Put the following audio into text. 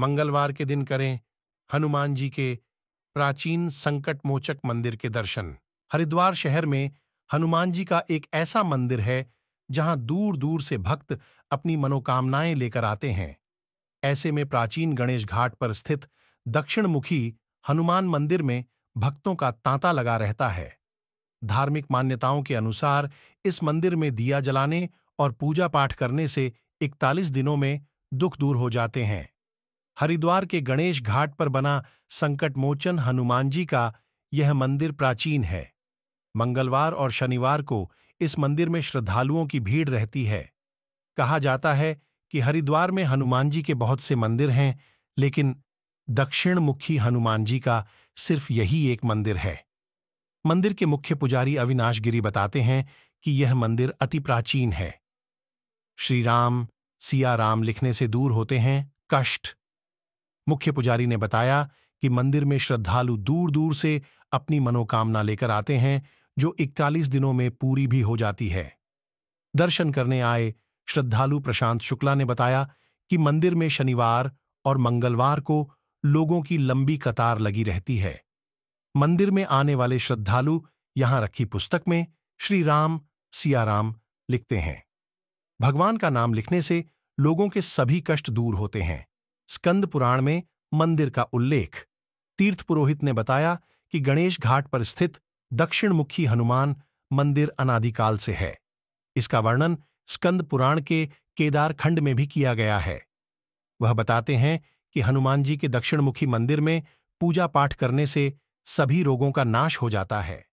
मंगलवार के दिन करें हनुमान जी के प्राचीन संकट मोचक मंदिर के दर्शन हरिद्वार शहर में हनुमान जी का एक ऐसा मंदिर है जहां दूर दूर से भक्त अपनी मनोकामनाएं लेकर आते हैं ऐसे में प्राचीन गणेश घाट पर स्थित दक्षिणमुखी हनुमान मंदिर में भक्तों का तांता लगा रहता है धार्मिक मान्यताओं के अनुसार इस मंदिर में दिया जलाने और पूजा पाठ करने से 41 दिनों में दुख दूर हो जाते हैं हरिद्वार के गणेश घाट पर बना संकटमोचन हनुमान जी का यह मंदिर प्राचीन है मंगलवार और शनिवार को इस मंदिर में श्रद्धालुओं की भीड़ रहती है कहा जाता है कि हरिद्वार में हनुमान जी के बहुत से मंदिर हैं लेकिन दक्षिण मुखी हनुमान जी का सिर्फ यही एक मंदिर है मंदिर के मुख्य पुजारी अविनाश गिरी बताते हैं कि यह मंदिर अति प्राचीन है श्री राम सिया राम लिखने से दूर होते हैं कष्ट मुख्य पुजारी ने बताया कि मंदिर में श्रद्धालु दूर दूर से अपनी मनोकामना लेकर आते हैं जो 41 दिनों में पूरी भी हो जाती है दर्शन करने आए श्रद्धालु प्रशांत शुक्ला ने बताया कि मंदिर में शनिवार और मंगलवार को लोगों की लंबी कतार लगी रहती है मंदिर में आने वाले श्रद्धालु यहां रखी पुस्तक में श्री राम सियाराम लिखते हैं भगवान का नाम लिखने से लोगों के सभी कष्ट दूर होते हैं स्कंद पुराण में मंदिर का उल्लेख तीर्थ पुरोहित ने बताया कि गणेश घाट पर स्थित दक्षिणमुखी हनुमान मंदिर अनादिकाल से है इसका वर्णन स्कंद पुराण के केदार खंड में भी किया गया है वह बताते हैं कि हनुमान जी के दक्षिणमुखी मंदिर में पूजा पाठ करने से सभी रोगों का नाश हो जाता है